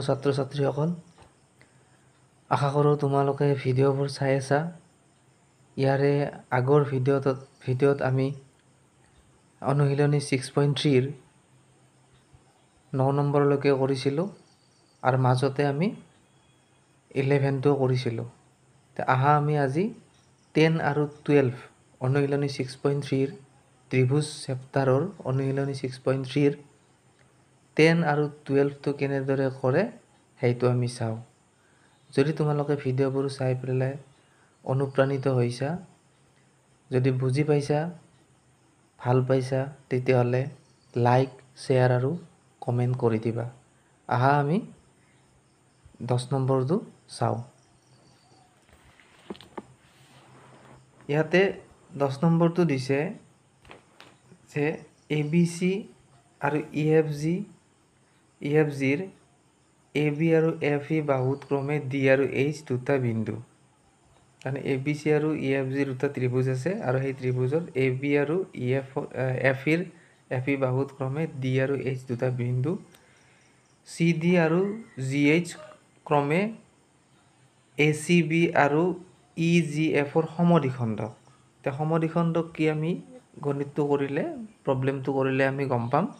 আৰু ছাত্ৰ ছাত্ৰীসকল আশা কৰোঁ তোমালোকে ভিডিঅ'বোৰ চাই আছা ইয়াৰে আগৰ ভিডিঅ'ত ভিডিঅ'ত আমি অনুশীলনী ছিক্স পইণ্ট থ্ৰীৰ ন নম্বৰলৈকে কৰিছিলোঁ আৰু মাজতে আমি ইলেভেনটো কৰিছিলোঁ আহা আমি আজি টেন আৰু টুৱেলভ অনুশীলনী ছিক্স পইণ্ট থ্ৰীৰ ত্ৰিভুজ চেপ্তাৰৰ অনুশীলনী ছিক্স পইণ্ট থ্ৰীৰ টেন আৰু টুৱেলভটো কেনেদৰে কৰে সেইটো আমি চাওঁ যদি তোমালোকে ভিডিঅ'বোৰ চাই পেলাই অনুপ্ৰাণিত হৈছা যদি বুজি পাইছা ভাল পাইছা তেতিয়াহ'লে লাইক শ্বেয়াৰ আৰু কমেণ্ট কৰি দিবা আহা আমি দহ নম্বৰটো চাওঁ ইয়াতে দহ নম্বৰটো দিছে যে এ বি চি আৰু ই এফ জি এফ জিৰ এ বি আৰু এফ ই বাহুত ক্ৰমে ডি আৰু এইচ দুটা বিন্দু কাৰণ এ বি চি আৰু ই এফ জিৰ দুটা ত্ৰিভুজ আছে আৰু সেই ত্ৰিভুজত এ বি আৰু ই এফ এফ ইৰ এফ ই বাহুত ক্ৰমে ডি আৰু এইচ দুটা বিন্দু চি ডি আৰু জি এইচ ক্ৰমে এ চি বি আৰু ই জি এফৰ সমদ্বিখণ্ডক এতিয়া সমদ্বিখণ্ডক কি আমি গণিতটো কৰিলে প্ৰব্লেমটো কৰিলে আমি গম পাম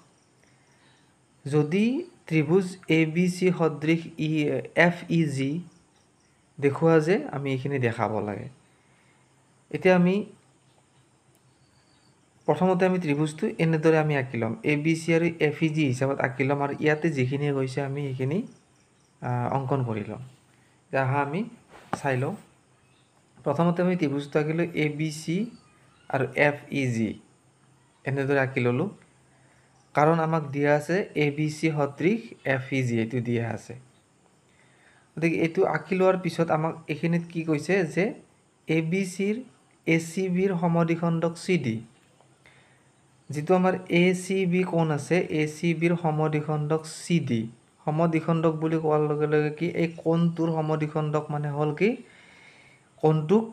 যদি ত্ৰিভুজ এ বি চি সদৃশ ই এফ ই জি দেখুওৱা যে আমি এইখিনি দেখাব লাগে এতিয়া আমি প্ৰথমতে আমি ত্ৰিভুজটো এনেদৰে আমি আঁকি ল'ম এ বি চি আৰু এফ ই জি হিচাপত আঁকি ল'ম আৰু ইয়াতে যিখিনি গৈছে আমি সেইখিনি অংকন কৰি ল'ম আহা আমি চাই লওঁ প্ৰথমতে আমি ত্ৰিভুজটো আঁকিলোঁ এ বি চি আৰু এফ ই জি এনেদৰে আঁকি ল'লোঁ কাৰণ আমাক দিয়া আছে এ বি চি সদৃশ এফ ই জি এইটো দিয়া আছে গতিকে এইটো আঁকি লোৱাৰ পিছত আমাক এইখিনিত কি কৈছে যে এ বি চিৰ এ চি বিৰ সমদ্বিখণ্ডক চি ডি যিটো আমাৰ এ চি বি কোণ আছে এ চি বিৰ সমদ্বিখণ্ডক চি ডি সমদ্বিখণ্ডক বুলি কোৱাৰ লগে লগে কি এই কোণটোৰ সমদ্বিখণ্ডক মানে হ'ল কি কোণটোক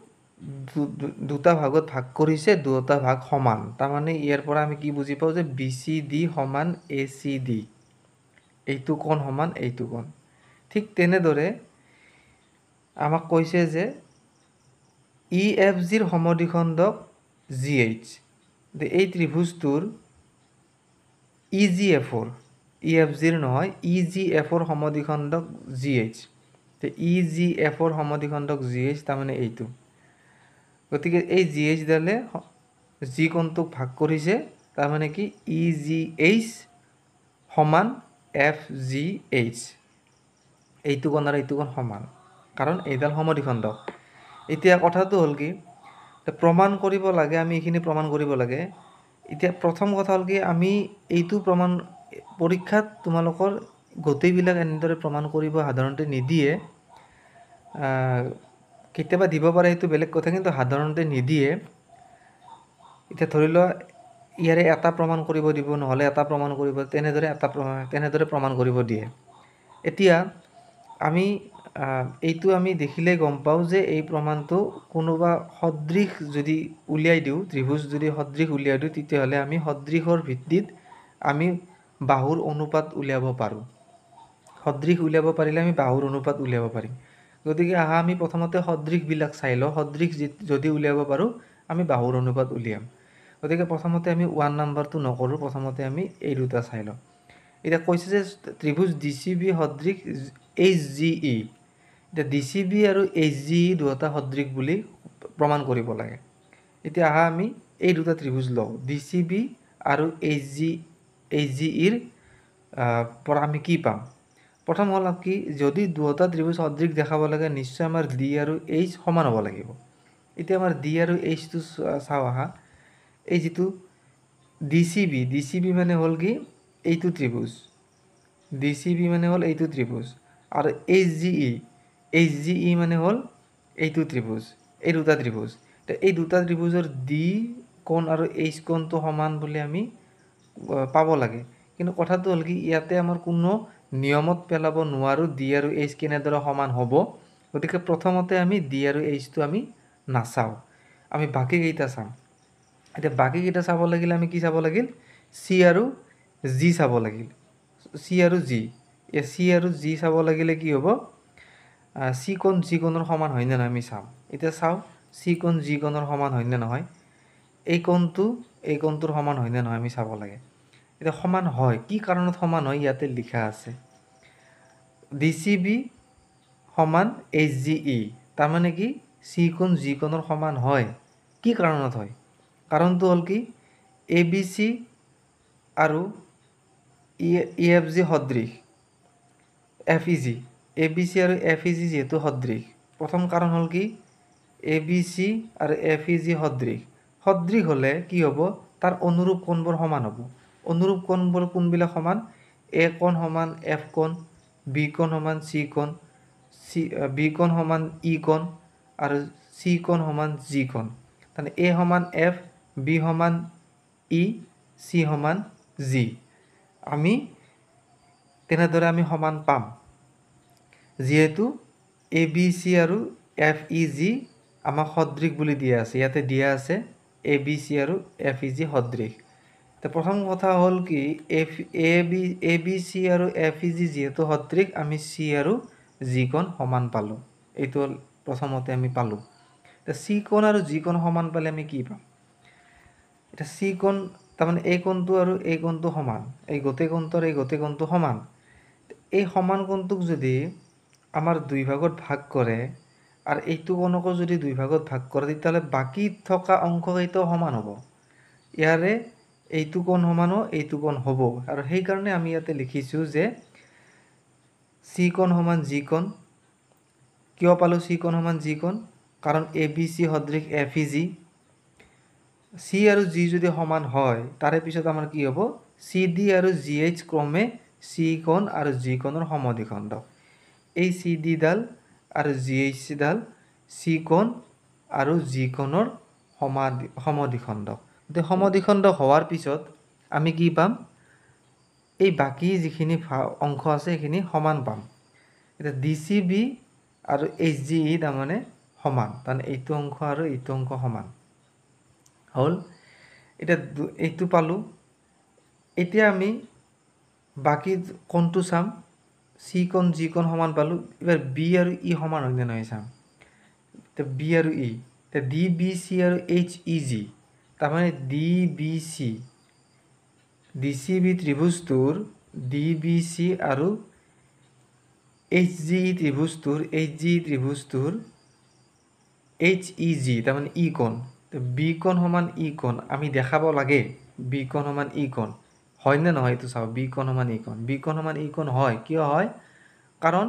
দুটা ভাগত ভাগ কৰিছে দুটা ভাগ সমান তাৰমানে ইয়াৰ পৰা আমি কি বুজি পাওঁ যে বি চি ডি সমান এ চি ডি এইটো কণ সমান এইটো কণ ঠিক তেনেদৰে আমাক কৈছে যে ই এফ জিৰ সমদ্বিখণ্ডক জি এইচ এই ত্ৰিভুজটোৰ ই জি এফৰ ই এফ জিৰ নহয় ই জি এফৰ সমদ্বিখণ্ডক জি এইচ ই জি এফৰ সমদ্বিখণ্ডক জি এইচ তাৰমানে এইটো গতিকে এই জি এইচডালে জি কণটোক ভাগ কৰিছে তাৰমানে কি ই জি এইচ সমান এফ জি এইচ এইটো কণ আৰু এইটো কণ সমান কাৰণ এইডাল সমদ্বিখণ্ডক এতিয়া কথাটো হ'ল কি প্ৰমাণ কৰিব লাগে আমি এইখিনি প্ৰমাণ কৰিব লাগে এতিয়া প্ৰথম কথা হ'ল কি আমি এইটো প্ৰমাণ পৰীক্ষাত তোমালোকৰ গোটেইবিলাক এনেদৰে প্ৰমাণ কৰিব সাধাৰণতে নিদিয়ে কেতিয়াবা দিব পাৰে সেইটো বেলেগ কথা কিন্তু সাধাৰণতে নিদিয়ে এতিয়া ধৰি লোৱা ইয়াৰে এটা প্ৰমাণ কৰিব দিব নহ'লে এটা প্ৰমাণ কৰিব তেনেদৰে এটা তেনেদৰে প্ৰমাণ কৰিব দিয়ে এতিয়া আমি এইটো আমি দেখিলে গম পাওঁ যে এই প্ৰমাণটো কোনোবা সদৃশ যদি উলিয়াই দিওঁ ত্ৰিভুজ যদি সদৃশ উলিয়াই দিওঁ তেতিয়াহ'লে আমি সদৃশৰ ভিত্তিত আমি বাহুৰ অনুপাত উলিয়াব পাৰোঁ সদৃশ উলিয়াব পাৰিলে আমি বাহুৰ অনুপাত উলিয়াব পাৰিম গতিকে আহা আমি প্ৰথমতে সদৃশবিলাক চাই লওঁ সদৃশ যদি উলিয়াব পাৰোঁ আমি বাহুৰ অনুপাত উলিয়াম গতিকে প্ৰথমতে আমি ওৱান নাম্বাৰটো নকৰোঁ প্ৰথমতে আমি এই দুটা চাই লওঁ এতিয়া কৈছে যে ত্ৰিভুজ ডি চি বি সদৃশ এইচ জি ই এতিয়া ডি চি বি আৰু এইচ জি ই e দুটা সদৃশ বুলি প্ৰমাণ কৰিব লাগে এতিয়া আহা আমি এই দুটা ত্ৰিভুজ লওঁ ডি চি বি আৰু এইচ জি এইচ জি ইৰ পৰা আমি কি পাম প্ৰথম হ'ল কি যদি দুটা ত্ৰিভুজ সদৃশ দেখাব লাগে নিশ্চয় আমাৰ ডি আৰু এইচ সমান হ'ব লাগিব এতিয়া আমাৰ ডি আৰু এইচটো চাওঁ আহা এই যিটো D C B D C B মানে হ'ল কি এইটো ত্ৰিভুজ ডি চি বি মানে হ'ল এইটো ত্ৰিভুজ আৰু H G E H G E মানে হ'ল এইটো ত্ৰিভুজ এই দুটা ত্ৰিভুজ এই দুটা ত্ৰিভুজৰ ডি কোণ আৰু এইচ কোণটো সমান বুলি আমি পাব লাগে কিন্তু কথাটো হ'ল কি ইয়াতে আমাৰ কোনো নিয়মত পেলাব নোৱাৰোঁ ডি আৰু এইচ কেনেদৰে সমান হ'ব গতিকে প্ৰথমতে আমি ডি আৰু এইচটো আমি নাচাওঁ আমি বাকীকেইটা চাম এতিয়া বাকীকেইটা চাব লাগিলে আমি কি চাব লাগিল চি আৰু জি চাব লাগিল চি আৰু জি এ চি আৰু জি চাব লাগিলে কি হ'ব চি কণ জি কণৰ সমান হয়নে নহয় আমি চাম এতিয়া চাওঁ চি কণ জি কণৰ সমান হয়নে নহয় এই কণটো এই কণটোৰ সমান হয়নে নহয় আমি চাব লাগে এতিয়া সমান হয় কি কাৰণত সমান হয় ইয়াতে লিখা আছে ডি চি বি সমান এইচ জি ই তাৰমানে কি চিকোণ যিকোণৰ সমান হয় কি কাৰণত হয় কাৰণটো হ'ল কি এ বি চি আৰু ই এফ জি সদৃশ F E G A B C আৰু এফ ই জি যিহেতু সদৃশ প্ৰথম কাৰণ হ'ল কি এ বি চি আৰু এফ ই জি সদৃশ সদৃশ হ'লে কি হ'ব তাৰ অনুৰূপ কোনবোৰ সমান হ'ব অনুৰূপ কোণবোৰ কোনবিলাক সমান এ কোণ সমান এফ কোণ বি কোণ সমান চি কোণ চি বি কোণ সমান ই কোণ আৰু চি কোণ সমান জি কোণ তাৰমানে এ সমান এফ বি সমান ই চি সমান জি আমি তেনেদৰে আমি সমান পাম যিহেতু এ বি চি আৰু এফ ই জি আমাক সদৃশ বুলি দিয়া আছে ইয়াতে দিয়া আছে এ বি চি আৰু এফ ই জি সদৃশ তো প্রথম কথা হল কি F A B A B C আর এফ ই জি যেহেতু সদৃক আমি সি আর জিকন সমান পালো এই হল প্রথমতে আমি পালো তো সিকন আর জিকন সমান পালে আমি কি পাম এটা সিকন তার মানে এই কণটো আর এই কণটো সমান এই গোটেই কণ আর এই গোটেই কণটো সমান এই সমান কণটুক যদি আমার দুই ভাগত ভাগ করে আর এইটু কণকও যদি দুই ভাগত ভাগ করে তাহলে বাকি থাকা অংশকেইটাও সমান হব ইয়ারে এইটো কণ সমানো এইটো কণ হ'ব আৰু সেইকাৰণে আমি ইয়াতে লিখিছোঁ যে চি কণ সমান জি কণ কিয় পালোঁ চি কণ সমান জি কণ কাৰণ এ বি চি সদৃশ এফ ই জি চি আৰু জি যদি সমান হয় তাৰে পিছত আমাৰ কি হ'ব চি ডি আৰু জি এইচ ক্ৰমে চি কণ আৰু জি কণৰ সমদিখণ্ড এই চি ডিডাল আৰু জি এইচডাল চি কণ আৰু জি কণৰ সমাদি সমদিখণ্ডক গতিকে সমদ্বিখণ্ড হোৱাৰ পিছত আমি কি পাম এই বাকী যিখিনি অংশ আছে সেইখিনি সমান পাম এতিয়া ডি চি বি আৰু এইচ জি ই তাৰমানে সমান তাৰমানে এইটো অংশ আৰু এইটো অংশ সমান হ'ল এতিয়া এইটো পালোঁ এতিয়া আমি বাকী কণটো চাম চি কণ চিকণ কণ সমান পালোঁ এইবাৰ বি আৰু ই e সমান হয়নে নহয় চাম এতিয়া বি আৰু ই e। এতিয়া ডি বি চি আৰু এইচ ই জি তার মানে ডিবিসি ডিসিবি ত্রিভুজটোর ডিবিসি আর এইচ জি ই e ত্রিভুজটোর এইচ জি ই e ত্রিভুজটোর এইচ ই e জি তার মানে ইকন তো বিকন সমান ইকন আমি দেখাব লাগে বিকন সমান ইকন হয় না নয় এই চাও বিকন সমান ইকন বিকন সমান ইকন হয় কিয় হয় কারণ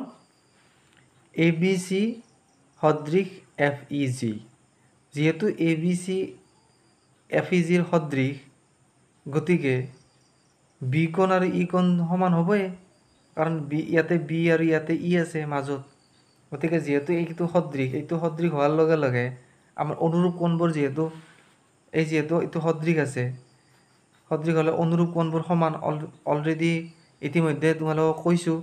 এ বি সি সদৃশ এফ ই জি যেহেতু এ বি সি এফিজিৰ সদৃশ গতিকে বি কণ আৰু ই কণ সমান হ'বই কাৰণ বি ইয়াতে বি আৰু ইয়াতে ই আছে মাজত গতিকে যিহেতু এইটো সদৃশ এইটো সদৃশ হোৱাৰ লগে লগে আমাৰ অনুৰূপ কোণবোৰ যিহেতু এই যিহেতু এইটো সদৃশ আছে সদৃশ হ'লে অনুৰূপ কোণবোৰ সমান অল অলৰেডি ইতিমধ্যে তোমালোকক কৈছোঁ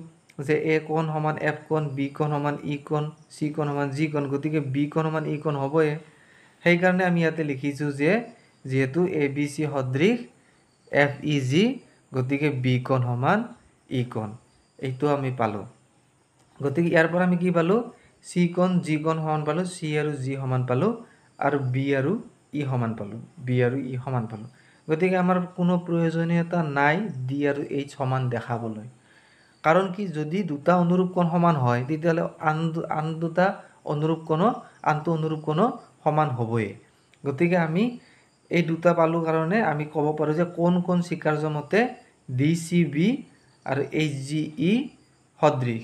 যে এ কণ সমান এফ কণ বি কণ সমান ই কণ চি কণ সমান জি কণ গতিকে বি কণ সমান ই কণ হ'বয়ে সেইকাৰণে আমি ইয়াতে লিখিছোঁ যে যিহেতু এ বি সি সদৃশ এফ ই জি গতিকে বিকণ সমান ই e কণ এইটো আমি পালোঁ গতিকে ইয়াৰ পৰা আমি কি পালোঁ চি কণ জি কণ সমান পালোঁ চি আৰু জি সমান পালোঁ আৰু বি আৰু ই e সমান পালোঁ বি আৰু ই e সমান পালোঁ গতিকে আমাৰ কোনো প্ৰয়োজনীয়তা নাই ডি আৰু এইচ সমান দেখাবলৈ কাৰণ কি যদি দুটা অনুৰূপ কণ সমান হয় তেতিয়াহ'লে আন আন দুটা অনুৰূপ কণো আনটো অনুৰূপ সমান হ'বই গতিকে আমি এই দুটা পালোঁ কাৰণে আমি ক'ব পাৰোঁ যে কোন কোন চিকাৰ্য মতে ডি চি বি আৰু এইচ জি ই সদৃশ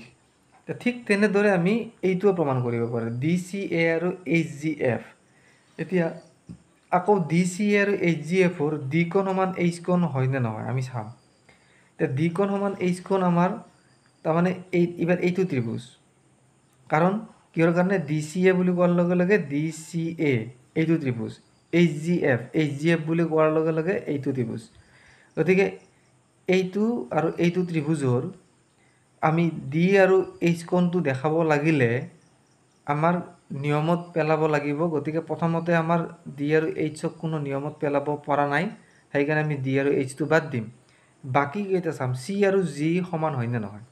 ঠিক তেনেদৰে আমি এইটোও প্ৰমাণ কৰিব পাৰোঁ ডি চি এ আৰু এইচ জি এফ এতিয়া আকৌ ডি চি এ আৰু এইচ জি এফৰ ডি কণ সমান এইচ কণ হয়নে নহয় আমি চাম এতিয়া ডি কণ সমান এইচ কণ আমাৰ তাৰমানে এই এইবাৰ এইটো ত্ৰিভুজ কাৰণ কিহৰ কাৰণে ডি চি এ বুলি কোৱাৰ লগে লগে ডি চি এ এইটো ত্ৰিভুজ H G F H G F বুলি কোৱাৰ লগে লগে এইটো ত্ৰিভুজ গতিকে এইটো আৰু এইটো ত্ৰিভুজৰ আমি ডি আৰু এইচ কণটো দেখাব লাগিলে আমাৰ নিয়মত পেলাব লাগিব গতিকে প্ৰথমতে আমাৰ ডি আৰু এইচক কোনো নিয়মত পেলাব পৰা নাই সেইকাৰণে আমি ডি আৰু এইচটো বাদ দিম বাকীকেইটা চাম চি আৰু জি সমান হয়নে নহয়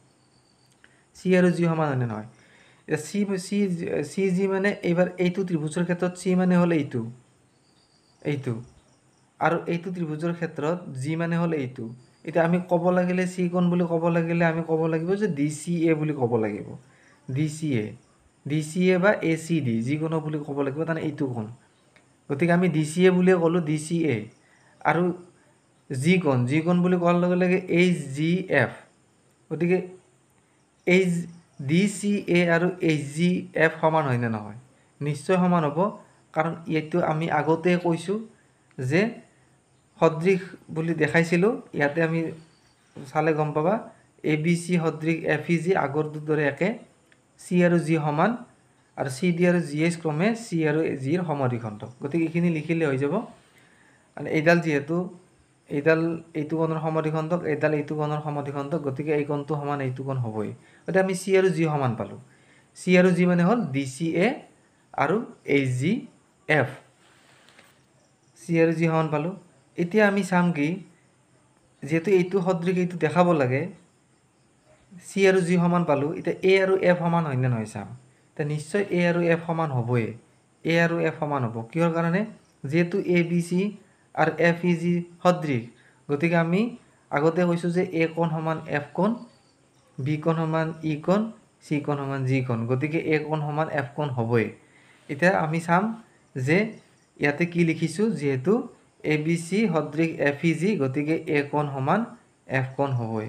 চি আৰু জি সমান হয়নে নহয় এতিয়া চি চি চি জি মানে এইবাৰ এইটো ত্ৰিভুজৰ ক্ষেত্ৰত চি মানে হ'ল এইটো এইটো আৰু এইটো ত্ৰিভুজৰ ক্ষেত্ৰত যি মানে হ'ল এইটো এতিয়া আমি ক'ব লাগিলে চি কোণ বুলি ক'ব লাগিলে আমি ক'ব লাগিব যে ডি চি এ বুলি ক'ব লাগিব D C A D C A বা এ চি ডি যিকোণ বুলি ক'ব লাগিব তাৰমানে এইটো কণ গতিকে আমি ডি চি এ বুলিয়ে ক'লোঁ ডি চি এ আৰু যি কোণ যি কোণ বুলি কোৱাৰ লগে লগে এইচ জি এফ গতিকে এইচ ডি চি এ আৰু এইচ জি এফ সমান হয়নে নহয় নিশ্চয় সমান হ'ব কাৰণ এইটো আমি আগতে কৈছোঁ যে সদৃশ বুলি দেখাইছিলোঁ ইয়াতে আমি চালে গম পাবা এ বি চি সদৃশ এফ ই জি আগৰ দৰে একে চি আৰু জি সমান আৰু চি ডি আৰু জি এইচ ক্ৰমে চি আৰু জিৰ সমৰিখণ্ড গতিকে এইখিনি লিখিলে হৈ যাব এইডাল যিহেতু এইডাল এইটো কণৰ সমধিখণ্ডক এইডাল এইটো কণৰ সমধিখণ্ডক গতিকে এই কণটো সমান এইটো কণ হ'বই গতিকে আমি চি আৰু জি সমান পালোঁ চি আৰু জি মানে হ'ল ডি চি এ আৰু এইচ জি এফ সি আৰু জি সমান পালোঁ এতিয়া আমি চাম কি যিহেতু এইটো সদৃশ এইটো দেখাব লাগে চি আৰু জি সমান পালোঁ এতিয়া এ আৰু এফ সমান হয়নে নহয় চাম এতিয়া নিশ্চয় এ আৰু এফ সমান হ'বই এ আৰু এফ সমান হ'ব কিহৰ কাৰণে যিহেতু এ বি চি আৰু এফ ই জি সদৃশ গতিকে আমি আগতে কৈছোঁ যে এ কণ সমান এফ কণ বি কণ সমান ই কণ চি কণ সমান জি কণ গতিকে এ কণ সমান এফ কণ হ'বই এতিয়া আমি চাম যে ইয়াতে কি লিখিছোঁ যিহেতু এ বি চি সদৃশ এফ ই জি গতিকে এ কণ সমান এফ কণ হ'বই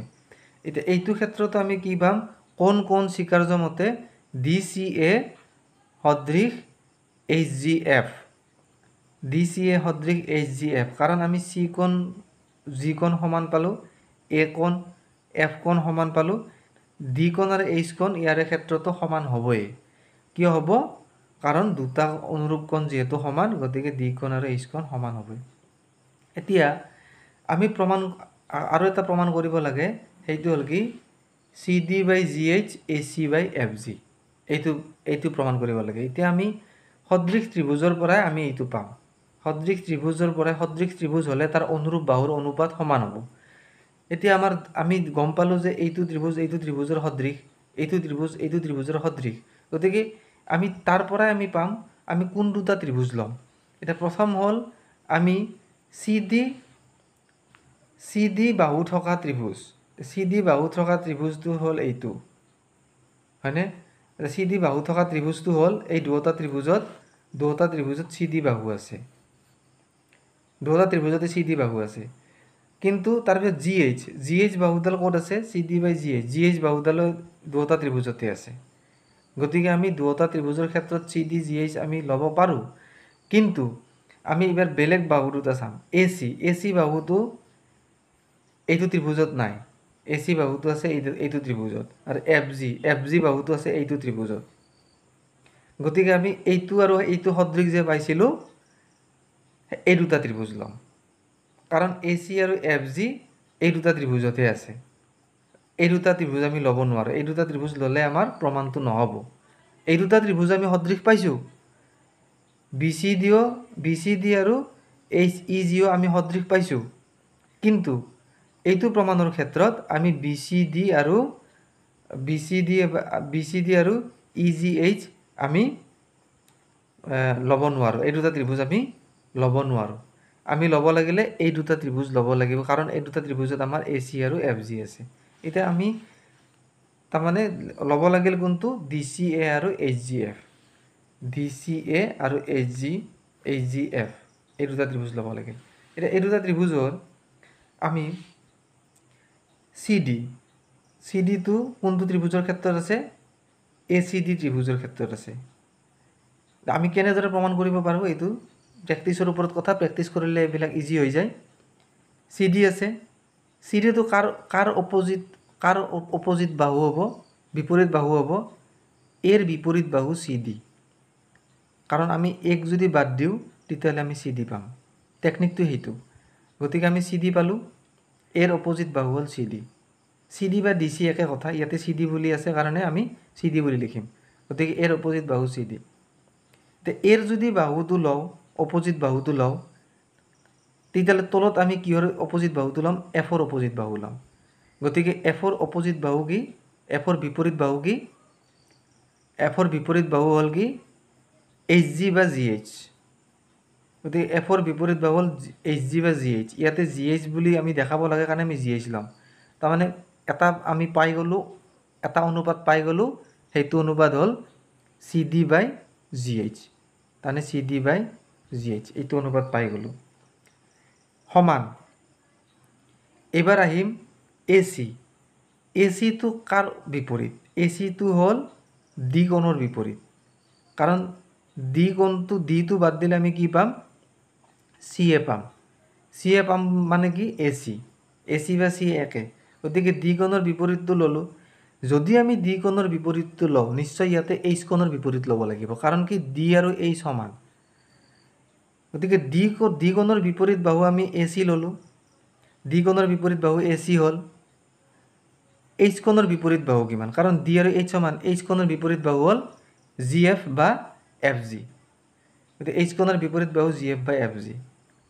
এতিয়া এইটো ক্ষেত্ৰতো আমি কি পাম কণ কোন স্বীকাৰ্য মতে ডি চি এ সদৃশ H G F D C A সদৃশ এইচ জি এফ কাৰণ আমি চি কণ জি কণ সমান পালোঁ এ কণ এফ কণ সমান পালোঁ ডি কণ আৰু এইচ কণ ইয়াৰে ক্ষেত্ৰতো সমান হ'বই কিয় হ'ব কাৰণ দুটা অনুৰূপকণ যিহেতু সমান গতিকে দিকণ আৰু এইচকণ সমান হ'ব এতিয়া আমি প্ৰমাণ আৰু এটা প্ৰমাণ কৰিব লাগে সেইটো হ'ল কি C D by G H A C by F G এইটো এইটো প্ৰমাণ কৰিব লাগে এতিয়া আমি সদৃশ ত্ৰিভুজৰ পৰাই আমি এইটো পাম সদৃশ ত্ৰিভুজৰ পৰাই সদৃশ ত্ৰিভুজ হ'লে তাৰ অনুৰূপ বাহুৰ অনুপাত সমান হ'ব এতিয়া আমাৰ আমি গম পালোঁ যে এইটো ত্ৰিভুজ এইটো ত্ৰিভুজৰ সদৃশ এইটো ত্ৰিভুজ এইটো ত্ৰিভুজৰ সদৃশ গতিকে আমি তাৰ পৰাই আমি পাম আমি কোন দুটা ত্ৰিভুজ ল'ম এতিয়া প্ৰথম হ'ল আমি চি ডি চি ডি বাহু থকা ত্ৰিভুজ চি ডি বাহু থকা ত্ৰিভুজটো হ'ল এইটো হয়নে চি ডি বাহু থকা ত্ৰিভুজটো হ'ল এই দুটা ত্ৰিভুজত দুটা ত্ৰিভুজত চি ডি বাহু আছে দুটা ত্ৰিভুজতে চি ডি বাহু আছে কিন্তু তাৰপিছত জি এইচ জি এইচ বাহুডাল ক'ত আছে C D by G H G H বাহুডালো দুটা ত্ৰিভুজতে আছে গতিকে আমি দুয়োটা ত্ৰিভুজৰ ক্ষেত্ৰত চি ডি জি এইচ আমি ল'ব পাৰোঁ কিন্তু আমি এইবাৰ বেলেগ বাহুটোতে চাম এ চি এ চি বাহুটো এইটো ত্ৰিভুজত নাই এ চি বাহুটো আছে এইটো এইটো ত্ৰিভুজত আৰু এফ জি এফ জি বাহুটো আছে এইটো ত্ৰিভুজত গতিকে আমি এইটো আৰু এইটো সদৃশ যে পাইছিলোঁ এই দুটা ত্ৰিভুজ ল'ম কাৰণ এ চি আৰু এফ জি এই দুটা ত্ৰিভুজতে আছে এই দুটা ত্ৰিভুজ আমি ল'ব নোৱাৰোঁ এই দুটা ত্ৰিভুজ ল'লে আমাৰ প্ৰমাণটো নহ'ব এই দুটা ত্ৰিভুজ আমি সদৃশ পাইছোঁ বি চি ডি অ' বি চি ডি আৰু এইচ ই জি অ' আমি সদৃশ পাইছোঁ কিন্তু এইটো প্ৰমাণৰ ক্ষেত্ৰত আমি বি চি ডি আৰু B C D B C D আৰু ই জি এইচ আমি ল'ব নোৱাৰোঁ এই দুটা ত্ৰিভুজ আমি ল'ব নোৱাৰোঁ আমি ল'ব লাগিলে এই দুটা ত্ৰিভুজ ল'ব লাগিব কাৰণ এই দুটা ত্ৰিভুজত আমাৰ এ চি আৰু এফ জি আছে এতিয়া আমি তাৰমানে ল'ব লাগিল কোনটো ডি চি এ আৰু H G F D C A আৰু H G H G F এই দুটা ত্ৰিভুজ ল'ব লাগিল এতিয়া এই দুটা ত্ৰিভুজৰ আমি চি ডি চি ডিটো কোনটো ত্ৰিভুজৰ ক্ষেত্ৰত আছে এ চি ডি ত্ৰিভুজৰ ক্ষেত্ৰত আছে আমি কেনেদৰে প্ৰমাণ কৰিব পাৰোঁ এইটো প্ৰেক্টিছৰ ওপৰত কথা প্ৰেক্টিছ কৰিলে এইবিলাক ইজি হৈ যায় চি ডি আছে চিৰিটো কাৰ কাৰ অপজিট কাৰ অপজিট বাহু হ'ব বিপৰীত বাহু হ'ব এৰ বিপৰীত বাহু চি ডি কাৰণ আমি এক যদি বাদ দিওঁ তেতিয়াহ'লে আমি চি ডি পাম টেকনিকটো সেইটো গতিকে আমি চি ডি পালোঁ এৰ অপজিত বাহু হ'ল চি ডি চি ডি বা ডি চি একে কথা ইয়াতে চি ডি বুলি আছে কাৰণে আমি চি ডি বুলি লিখিম গতিকে এৰ অপজিট বাহু চি ডি এতিয়া এৰ যদি বাহুটো লওঁ অপজিট বাহুটো লওঁ তেতিয়াহ'লে তলত আমি কিহৰ অপজিট বাহুটো ল'ম এফৰ অপজিট বাহু ল'ম গতিকে এফৰ অপজিট বাহু কি এফৰ বিপৰীত বাহু কি এফৰ বিপৰীত বাহু হ'ল কি এইচ জি বা জি এইচ গতিকে এফৰ বিপৰীত বাহু হ'ল এইচ জি বা জি এইচ ইয়াতে জি এইচ বুলি আমি দেখাব লাগে কাৰণে আমি জি এইচ ল'ম তাৰমানে এটা আমি পাই গ'লোঁ এটা অনুপাত পাই গ'লোঁ সেইটো অনুপাত হ'ল C D by G H তাৰমানে C D by G H এইটো অনুপাত পাই গ'লোঁ সমান এইবাৰ আহিম এ চি এ চিটো কাৰ বিপৰীত এ চিটো হ'ল দ্বিকোণৰ বিপৰীত কাৰণ দ্বিকোণটো দ্বিটো বাদ দিলে আমি কি পাম চিয়ে পাম চিয়ে পাম মানে কি এ চি এ চি বা চি একে গতিকে দ্বিকোণৰ বিপৰীতটো ল'লোঁ যদি আমি দ্বিকোণৰ বিপৰীতটো লওঁ নিশ্চয় ইয়াতে এইচকোণৰ বিপৰীত ল'ব লাগিব কাৰণ কি দ্বি আৰু এইচ সমান গতিকে ডি ডি দ্বিগণৰ বিপৰীত বাহু আমি এ চি ল'লোঁ ডি দ্বিগণৰ বিপৰীত বাহু এ চি হ'ল এইচ কণৰ বিপৰীত বাহু কিমান কাৰণ ডি আৰু এইচ সমান এইচ কণৰ বিপৰীত বাহু হ'ল জি এফ বা এফ জি গতিকে এইচকণৰ বিপৰীত বাহু জি এফ বা এফ জি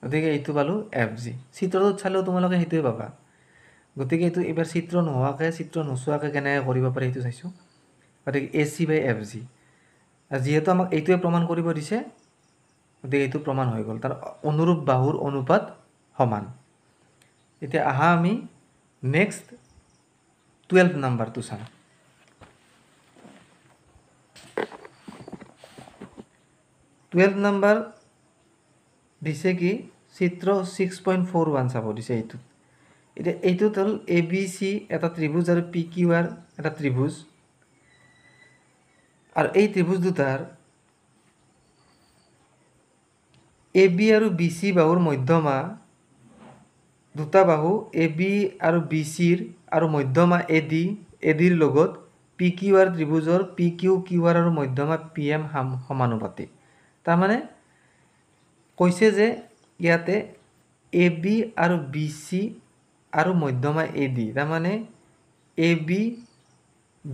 গতিকে এইটো পালোঁ এফ জি চিত্ৰটোত চালেও তোমালোকে সেইটোৱে পাবা গতিকে এইটো এইবাৰ চিত্ৰ নোহোৱাকৈ চিত্ৰ নোচোৱাকৈ কেনেকৈ কৰিব পাৰে সেইটো চাইছোঁ গতিকে A C by F G যিহেতু আমাক এইটোৱে প্ৰমাণ কৰিব দিছে গতিকে এইটো প্ৰমাণ হৈ গ'ল তাৰ অনুৰূপ বাহুৰ অনুপাত সমান এতিয়া আহা আমি নেক্সট টুৱেলভ নাম্বাৰটো চাওঁ টুৱেলভ নাম্বাৰ দিছে কি চিত্ৰ ছিক্স পইণ্ট ফ'ৰ ওৱান চাব দিছে এইটোত এতিয়া এইটোত হ'ল এ বি চি এটা ত্ৰিভুজ আৰু পি কিউ আৰ এটা ত্ৰিভুজ আৰু এই ত্ৰিভুজ দুটাৰ এ বি আৰু বি চি বাহুৰ মধ্যমা দুটা বাহু এ বি আৰু বি চিৰ আৰু মধ্যমা এ ডি এ ডিৰ লগত পি কিউ আৰ ত্ৰিভুজৰ পি কিউ কিউ আৰ আৰু মধ্যমা পি এম সাম সমানুপাতি তাৰমানে কৈছে যে ইয়াতে এ বি আৰু বি চি আৰু মধ্যমা এ ডি তাৰমানে এ বি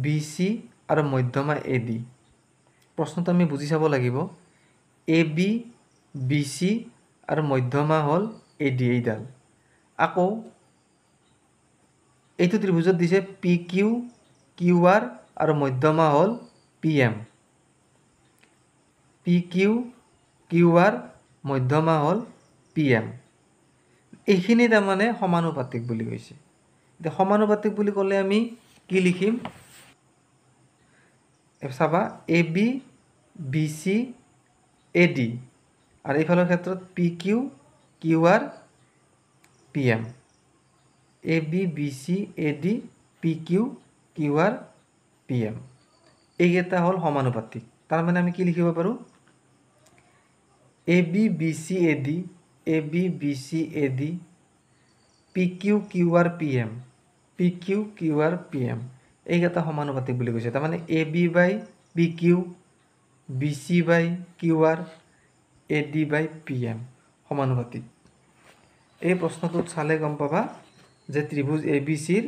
বি চি আৰু মধ্যমা এ ডি প্ৰশ্নটো আমি বুজি চাব লাগিব এ বি বি চি আৰু মধ্যমা হ'ল এ ডি এইডাল আকৌ এইটো ত্ৰিভুজত দিছে পি কিউ কিউ আৰ আৰু মধ্যমা হ'ল P M P Q Q R মধ্যমা হ'ল পি এম এইখিনি তাৰমানে সমানুপাতিক বুলি কৈছে এতিয়া সমানুপাতিক বুলি ক'লে আমি কি লিখিম চাবা A B B C A D আর এইফালের ক্ষেত্রে P Q Q R P M A B B C A D P Q Q R P M এইকেইটা হল সমানুপাতিক তার মানে আমি কি লিখি পড়ো A B B C A D A B B C A D P Q Q R P M P Q Q R P M এইকেইটা সমানুপাতিক বলে কৈছে তার মানে A B by P Q B C by Q R A D by P M সমানুপাতিক এই প্ৰশ্নটোত চালে গম পাবা যে ত্ৰিভুজ এ বি চিৰ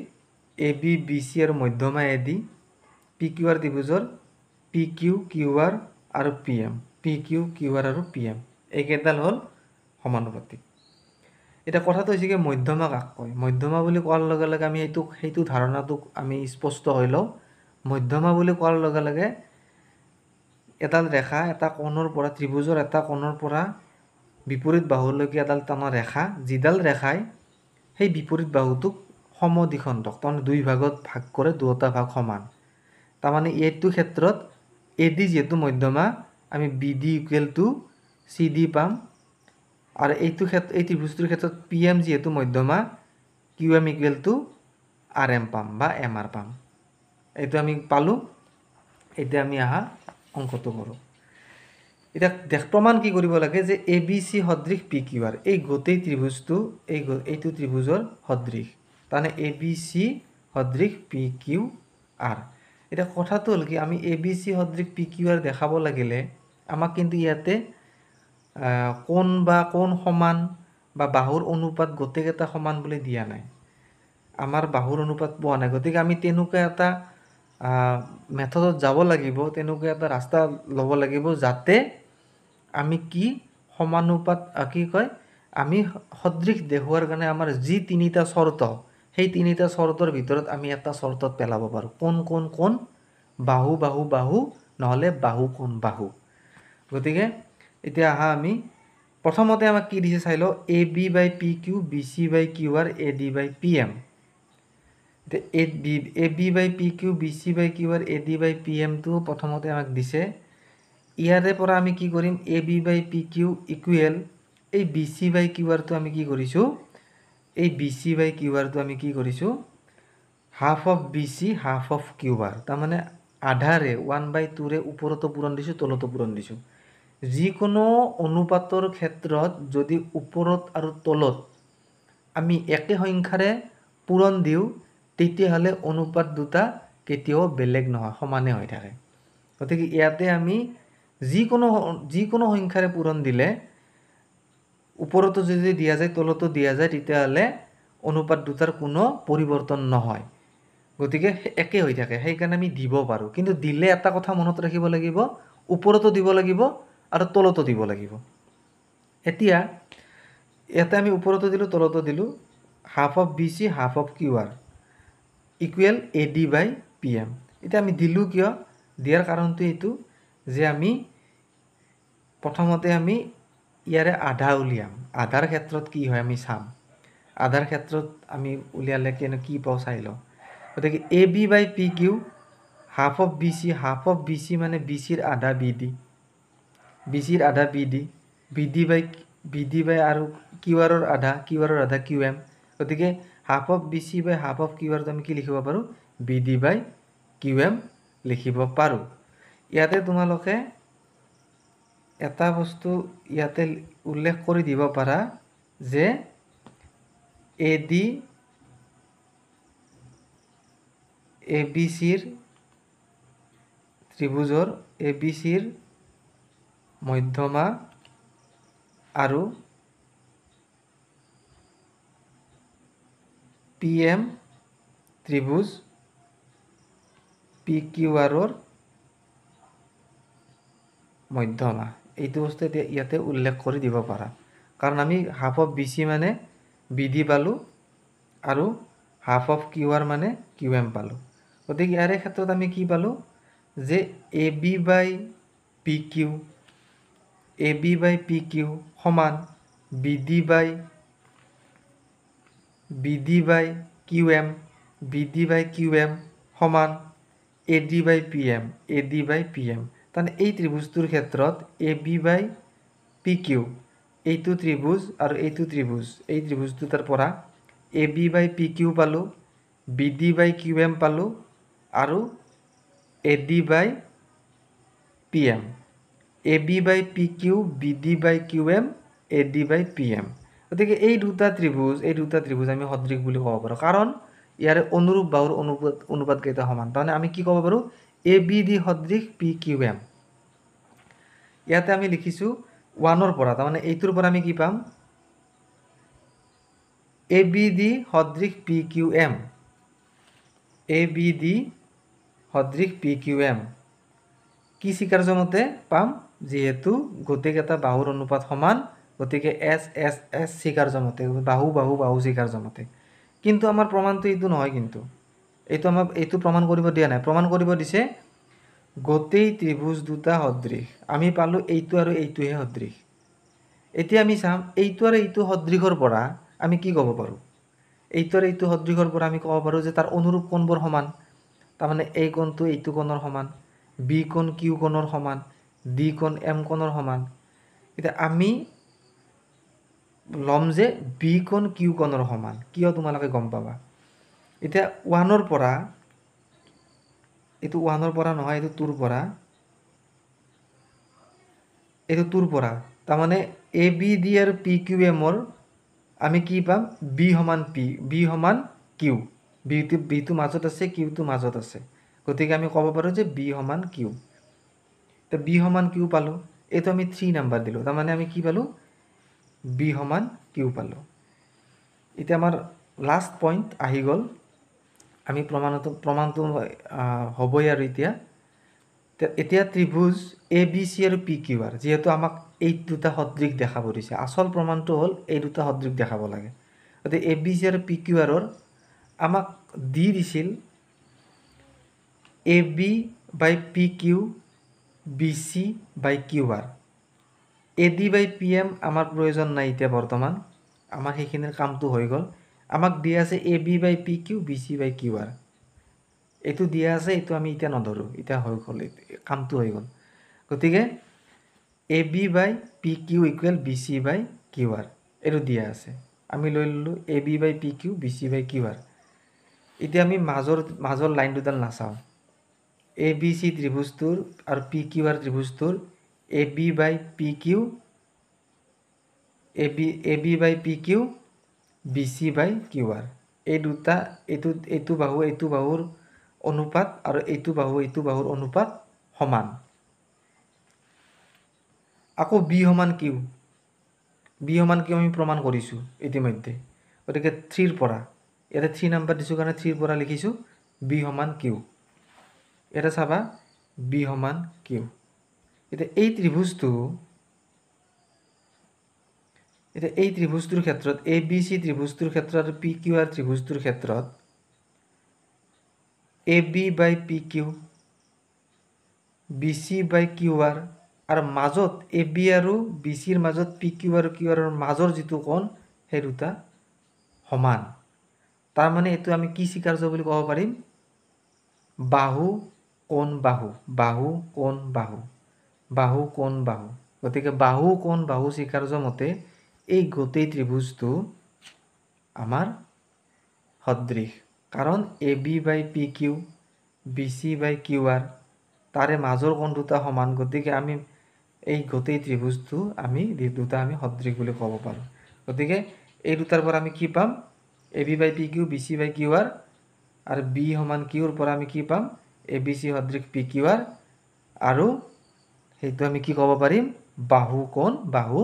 এ বি বি চি আৰু মধ্যমা A D P Q R ত্ৰিভুজৰ পি কিউ কিউ আৰ আৰু P M P Q Q R আৰু পি এম এইকেইডাল হ'ল সমানুপাতিক এতিয়া কথাটো হৈছে কি মধ্যমা কাক কয় মধ্যমা বুলি কোৱাৰ লগে লগে আমি সেইটো সেইটো ধাৰণাটোক আমি স্পষ্ট হৈ লওঁ মধ্যমা বুলি কোৱাৰ লগে লগে এডাল ৰেখা এটা কোণৰ পৰা ত্ৰিভুজৰ এটা কোণৰ পৰা বিপৰীত বাহুলৈকে এডাল টনা ৰেখা যিডাল ৰেখাই সেই বিপৰীত বাহুটোক সম দিখণ্ডক তাৰমানে দুই ভাগত ভাগ কৰে দুয়োটা ভাগ সমান তাৰমানে এইটো ক্ষেত্ৰত এ ডি যিহেতু মধ্যমা আমি B D equal to C D পাম আৰু এইটো ক্ষেত্ৰত এই ত্ৰিভুজটোৰ ক্ষেত্ৰত পি এম যিহেতু মধ্যমা Q M equal to R M পাম বা এম আৰ পাম এইটো আমি পালোঁ এতিয়া আমি আহা অংকত করো এটা দেখ প্রমাণ কি করব লাগে যে এ বি সি সদৃশ পি কিউ আর এই গোটেই ত্রিভুজটো এই এইটো ত্রিভুজর সদৃশ তাহলে এ বি সি সদৃশ পি কিউ আর এটা কথাটো হল কি আমি এ বি সি সদৃশ পি কিউ আর দেখাব লাগিলে আমাক কিন্তু ইয়াতে কোণ বা কোণ সমান বা বাহুর অনুপাত গোটেকেইটা সমান বলে দিয়া নাই আমার বাহুর অনুপাত পোৱা নাই গতিকে আমি তেনেকুৱা এটা মেথডত যাব লাগিব তেনেকুৱা এটা ৰাস্তা ল'ব লাগিব যাতে আমি কি সমানুপাত কি কয় আমি সদৃশ দেখুৱাৰ কাৰণে আমাৰ যি তিনিটা চৰ্ত সেই তিনিটা চৰ্তৰ ভিতৰত আমি এটা চৰ্তত পেলাব পাৰোঁ কোন কোন কোন বাহু বাহু বাহু নহ'লে বাহু কোন বাহু গতিকে এতিয়া আহা আমি প্ৰথমতে আমাক কি দিছে চাই লওঁ A B by P Q B C by Q R A D by P M এতিয়া A B A B by P Q B C by Q আৰু এ ডি বাই পি এমটো প্ৰথমতে আমাক দিছে ইয়াৰে পৰা আমি কি কৰিম A B by P Q equal এই বি চি বাই কিউ আৰটো আমি কি কৰিছোঁ এই বি চি বাই কিউ আৰটো আমি কি কৰিছোঁ half of B C half of Q R তাৰমানে আধাৰে ওৱান বাই টুৰে ওপৰতো পূৰণ দিছোঁ তলতো পূৰণ দিছোঁ যিকোনো অনুপাতৰ ক্ষেত্ৰত যদি ওপৰত আৰু তলত আমি একে সংখ্যাৰে পূৰণ দিওঁ তেতিয়াহ'লে অনুপাত দুটা কেতিয়াও বেলেগ নহয় সমানে হৈ থাকে গতিকে ইয়াতে আমি যিকোনো যিকোনো সংখ্যাৰে পূৰণ দিলে ওপৰতো যদি দিয়া যায় তলতো দিয়া যায় তেতিয়াহ'লে অনুপাত দুটাৰ কোনো পৰিৱৰ্তন নহয় গতিকে একেই হৈ থাকে সেইকাৰণে আমি দিব পাৰোঁ কিন্তু দিলে এটা কথা মনত ৰাখিব লাগিব ওপৰতো দিব লাগিব আৰু তলতো দিব লাগিব এতিয়া ইয়াতে আমি ওপৰতো দিলোঁ তলতো দিলোঁ half of B C half of Q R equal A D by P M এতিয়া আমি দিলোঁ কিয় দিয়াৰ কাৰণটো এইটো যে আমি প্ৰথমতে আমি ইয়াৰে আধা উলিয়াম আধাৰ ক্ষেত্ৰত কি হয় আমি চাম আধাৰ ক্ষেত্ৰত আমি উলিয়ালে কেনে কি পাওঁ চাই লওঁ গতিকে A B by P Q half of B C half of B C মানে বি চিৰ আধা বি ডি বি চিৰ আধা B D B D by B D by আৰু কিউ আৰৰ আধা কিউ আৰৰ আধা কিউ এম গতিকে half of B C by half of Q R আমি কি লিখিব পাৰোঁ B D by Q M লিখিব পাৰোঁ ইয়াতে তোমালোকে এটা বস্তু ইয়াতে উল্লেখ কৰি দিব পাৰা যে এ ডি এ বি চিৰ ত্ৰিভুজৰ এ বি চিৰ মধ্যমা আৰু পি এম ত্ৰিভুজ পি কিউ আৰৰ মধ্যমা এইটো বস্তু এতিয়া ইয়াতে উল্লেখ কৰি দিব পাৰা কাৰণ আমি হাফ অফ বি চি মানে বি ডি পালোঁ আৰু হাফ অফ কিউ আৰ মানে কিউ এম পালোঁ গতিকে ইয়াৰে ক্ষেত্ৰত আমি কি পালোঁ যে A B by P Q A B by P Q সমান B by B D by Q M B D by Q M সমান A D by P M A D by P M তাৰমানে এই ত্ৰিভুজটোৰ ক্ষেত্ৰত A B by P Q এইটো ত্ৰিভুজ আৰু এইটো ত্ৰিভুজ এই ত্ৰিভুজ দুটাৰ পৰা A B by P Q পালোঁ B D by Q M পালোঁ আৰু A D by P M A B by P Q B D by Q M A D by P M গতিকে এই দুটা ত্ৰিভুজ এই দুটা ত্ৰিভুজ আমি সদৃশ বুলি ক'ব পাৰোঁ কাৰণ ইয়াৰে অনুৰূপ বাহুৰ অনুপাত অনুপাতকেইটা সমান তাৰমানে আমি কি ক'ব পাৰোঁ এ বি ডি সদৃশ পি কিউ এম ইয়াতে আমি লিখিছোঁ ওৱানৰ পৰা তাৰমানে এইটোৰ পৰা আমি কি পাম এ বি ডি সদৃশ P Q M A B D সদৃশ পি কিউ এম কি স্বীকাৰজনতে পাম যিহেতু গোটেইকেইটা বাহুৰ অনুপাত সমান গতিকে এছ এছ এছ চিকাৰ জমতে বাহু বাহু বাহু চিকাৰ জমতে কিন্তু আমাৰ প্ৰমাণটো এইটো নহয় কিন্তু এইটো আমাৰ এইটো প্ৰমাণ কৰিব দিয়া নাই প্ৰমাণ কৰিব দিছে গোটেই ত্ৰিভুজ দুটা সদৃশ আমি পালোঁ এইটো আৰু এইটোহে সদৃশ এতিয়া আমি চাম এইটো আৰু এইটো সদৃশৰ পৰা আমি কি ক'ব পাৰোঁ এইটো আৰু এইটো সদৃশৰ পৰা আমি ক'ব পাৰোঁ যে তাৰ অনুৰূপ কোণবোৰ সমান তাৰমানে এই কোণটো এইটো কোণৰ সমান বি কোণ কিউ কোণৰ সমান ডি কোণ এম কোণৰ সমান এতিয়া আমি ল'ম যে বিকণ কিউ কণৰ সমান কিয় তোমালোকে গম পাবা এতিয়া ওৱানৰ পৰা এইটো ওৱানৰ পৰা নহয় এইটো টুৰ পৰা এইটো টুৰ পৰা তাৰমানে এ বি ডি আৰু পি কিউ এমৰ আমি কি পাম বি সমান পি বি সমান কিউ বিটো বিটো মাজত আছে কিউটো মাজত আছে গতিকে আমি ক'ব পাৰোঁ যে বি সমান কিউ তো বি সমান কিউ পালোঁ এইটো আমি থ্ৰী নাম্বাৰ দিলোঁ তাৰমানে আমি কি পালোঁ বি সমান কিউ পালোঁ এতিয়া আমাৰ লাষ্ট পইণ্ট আহি গ'ল আমি প্ৰমাণটো প্ৰমাণটো হ'বই আৰু এতিয়া এতিয়া ত্ৰিভুজ এ বি চি আৰু পি কিউ আৰ যিহেতু আমাক এই দুটা সদৃশ দেখাব দিছে আচল প্ৰমাণটো হ'ল এই দুটা সদৃশ দেখাব লাগে গতিকে এ বি চি আৰু পি কিউ আৰৰ আমাক দি দিছিল A B by P Q B C by Q R A D by P M আমাৰ প্ৰয়োজন নাই এতিয়া বৰ্তমান আমাৰ সেইখিনিৰ কামটো হৈ গ'ল আমাক দিয়া আছে A B by P Q B C by Q R এইটো দিয়া আছে এইটো আমি এতিয়া নধৰোঁ এতিয়া হৈ গ'ল কামটো হৈ গ'ল গতিকে A B by P Q equal B C by Q R এইটো দিয়া আছে আমি লৈ ল'লোঁ A B by P Q B C by Q R এতিয়া আমি মাজৰ মাজৰ লাইন দুডাল নাচাওঁ এ বি চি ত্ৰিভুজটোৰ আৰু পি কিউ আৰ ত্ৰিভুজটোৰ A B by P Q A B A B P Q B C by Q R এই দুটা এইটো এইটো বাহু এইটো বাহুৰ অনুপাত আৰু এইটো বাহু এইটো বাহুৰ অনুপাত সমান আকৌ বি সমান কিউ বি সমান কিউ আমি প্ৰমাণ কৰিছোঁ ইতিমধ্যে গতিকে থ্ৰীৰ পৰা ইয়াতে থ্ৰী নাম্বাৰ দিছোঁ কাৰণে থ্ৰীৰ পৰা লিখিছোঁ বি সমান কিউ ইয়াতে চাবা বি সমান কিউ এতিয়া এই ত্ৰিভুজটো এতিয়া এই ত্ৰিভুজটোৰ ক্ষেত্ৰত এ বি চি ত্ৰিভুজটোৰ ক্ষেত্ৰত আৰু পি কিউ আৰ ত্ৰিভুজটোৰ ক্ষেত্ৰত A B by P Q B C by Q R আৰু মাজত এ বি আৰু বি চিৰ মাজত পি কিউ আৰু কিউ আৰৰ মাজৰ যিটো কণ সেই দুটা সমান তাৰমানে এইটো আমি কি স্বীকাৰ্য বুলি ক'ব পাৰিম বাহু কোণ বাহু বাহু কোণ বাহু বাহু কোণ বাহু গতিকে বাহু কোণ বাহু স্বীকাৰ্য মতে এই গোটেই ত্ৰিভুজটো আমাৰ সদৃশ কাৰণ A B by P Q B C by Q R তাৰে মাজৰ কোন দুটা সমান গতিকে আমি এই গোটেই ত্ৰিভুজটো আমি দুটা আমি সদৃশ বুলি ক'ব পাৰোঁ গতিকে এই দুটাৰ পৰা আমি কি পাম A B by P Q B C by Q R আৰু বি সমান কিউৰ পৰা আমি কি পাম এ বি চি সদৃশ পি কিউ আৰ আৰু সেইটো আমি কি ক'ব পাৰিম বাহু কোণ বাহু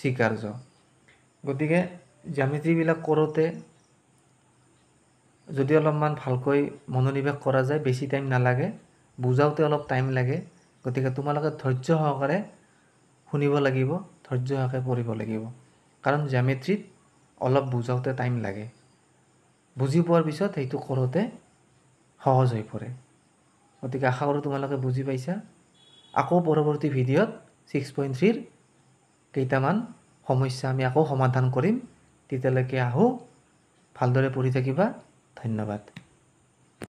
স্বীকাৰ্য গতিকে জ্যামিতিবিলাক কৰোঁতে যদি অলপমান ভালকৈ মনোনিৱেশ কৰা যায় বেছি টাইম নালাগে বুজাওঁতে অলপ টাইম লাগে গতিকে তোমালোকে ধৈৰ্য সহকাৰে শুনিব লাগিব ধৈৰ্য সহকাৰে পঢ়িব লাগিব কাৰণ জ্যামিত্ৰিত অলপ বুজাওঁতে টাইম লাগে বুজি পোৱাৰ পিছত সেইটো কৰোঁতে সহজ হৈ পৰে গতিকে আশা কৰোঁ তোমালোকে বুজি পাইছা আকৌ পৰৱৰ্তী ভিডিঅ'ত ছিক্স পইণ্ট থ্ৰীৰ কেইটামান সমস্যা আমি আকৌ সমাধান কৰিম তেতিয়ালৈকে আহোঁ ভালদৰে পঢ়ি থাকিবা ধন্যবাদ